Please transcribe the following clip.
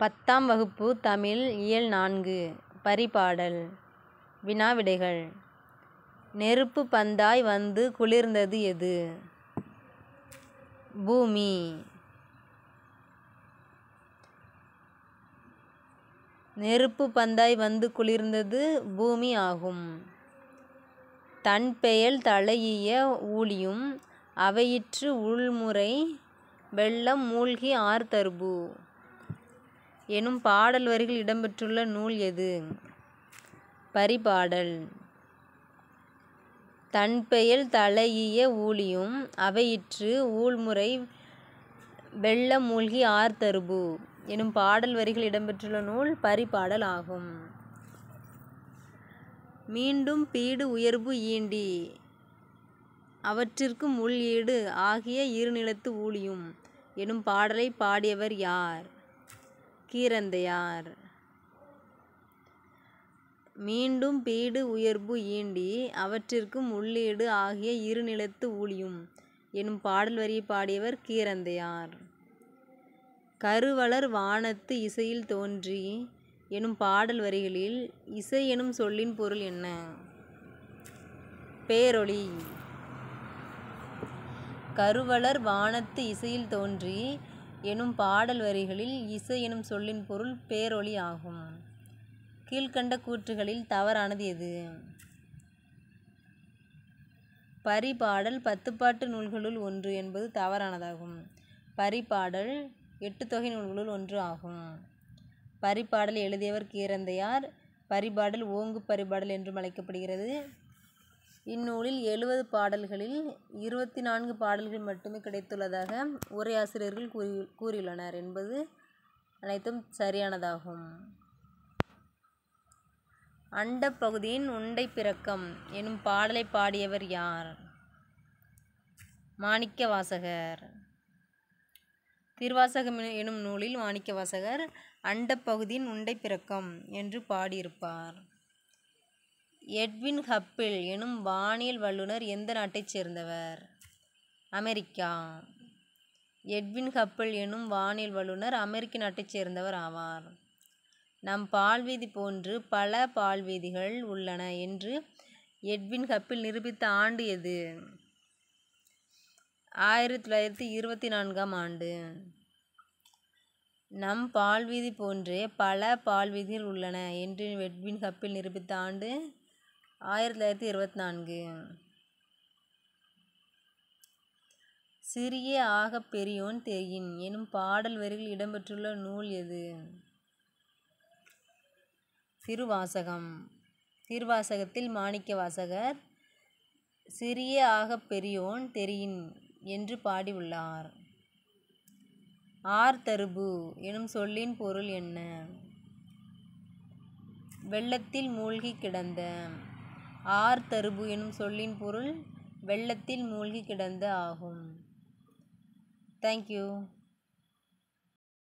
பத்தாம் வகுப்பு தமிழ் இயல் நான்கு பரிபாடல் வினாவிடைகள் நெருப்பு பந்தாய் வந்து குளிர்ந்தது எது பூமி நெருப்பு பந்தாய் வந்து குளிர்ந்தது பூமி ஆகும் தன் பெயல் தலையிய ஊழியும் அவையிற்று உள்முறை வெள்ளம் மூழ்கி ஆர்தர்பு எனும் பாடல் வரிகள் இடம்பெற்றுள்ள நூல் எது பரிபாடல் தன்பெயல் தலையிய ஊழியும் அவையிற்று ஊழ்முறை வெள்ள மூழ்கி ஆர்தருபு எனும் பாடல் வரிகள் இடம்பெற்றுள்ள நூல் பரிபாடல் ஆகும் மீண்டும் பீடு உயர்வு ஈண்டி அவற்றிற்கு முள் ஈடு ஆகிய இருநிலத்து ஊழியும் எனும் பாடலை பாடியவர் யார் கீரந்தையார் மீண்டும் பீடு உயர்வு ஈண்டி அவற்றிற்கும் உள்ளீடு ஆகிய இருநிலத்து ஊழியும் எனும் பாடல் வரியை பாடியவர் கீரந்தையார் கருவளர் வானத்து இசையில் தோன்றி எனும் பாடல் வரிகளில் இசை எனும் சொல்லின் பொருள் என்ன பேரொளி கருவளர் வானத்து இசையில் தோன்றி எனும் பாடல் வரிகளில் இசை எனும் சொல்லின் பொருள் பேரொளி ஆகும் கீழ்கண்ட கூற்றுகளில் தவறானது எது பரிபாடல் பத்துப்பாட்டு நூல்களுள் ஒன்று என்பது தவறானதாகும் பரிபாடல் எட்டு தொகை நூல்களுள் ஒன்று ஆகும் பரிபாடல் எழுதியவர் கீரந்தையார் பரிபாடல் ஓங்கு பரிபாடல் என்றும் அழைக்கப்படுகிறது இந்நூலில் எழுவது பாடல்களில் இருபத்தி நான்கு பாடல்கள் மட்டுமே கிடைத்துள்ளதாக உரையாசிரியர்கள் கூறி கூறியுள்ளனர் என்பது அனைத்தும் சரியானதாகும் அண்ட பகுதியின் உண்டை பிறக்கம் எனும் பாடலை பாடியவர் யார் மாணிக்க வாசகர் திருவாசகம் எனும் நூலில் மாணிக்க வாசகர் அண்ட பகுதியின் உண்டை பிறக்கம் என்று பாடியிருப்பார் எட்வின் ஹப்பிள் எனும் வானியல் வல்லுநர் எந்த நாட்டைச் சேர்ந்தவர் அமெரிக்கா எட்வின் ஹப்பிள் எனும் வானியல் வல்லுநர் அமெரிக்க நாட்டைச் சேர்ந்தவர் ஆவார் நம் பால்வீதி போன்று பல பால்வீதிகள் உள்ளன என்று எட்வின் ஹப்பிள் நிரூபித்த ஆண்டு எது ஆயிரத்தி தொள்ளாயிரத்தி இருபத்தி நான்காம் ஆண்டு நம் பால்வீதி போன்றே பல பால்வீதிகள் உள்ளன என்று எட்வின் ஹப்பிள் நிரூபித்த ஆண்டு ஆயிரத்தி தொள்ளாயிரத்தி இருபத்தி நான்கு சிறிய ஆக பெரியோன் தெரியின் எனும் பாடல் வரிகள் இடம்பெற்றுள்ள நூல் எது திருவாசகம் திருவாசகத்தில் மாணிக்க வாசகர் சிறிய ஆக பெரியோன் தெரியின் என்று பாடியுள்ளார் ஆர்தருபு எனும் சொல்லின் பொருள் என்ன வெள்ளத்தில் மூழ்கி கிடந்த ஆர்தருபு எனும் சொல்லின் பொருள் வெள்ளத்தில் மூழ்கி கிடந்த ஆகும் தேங்க்யூ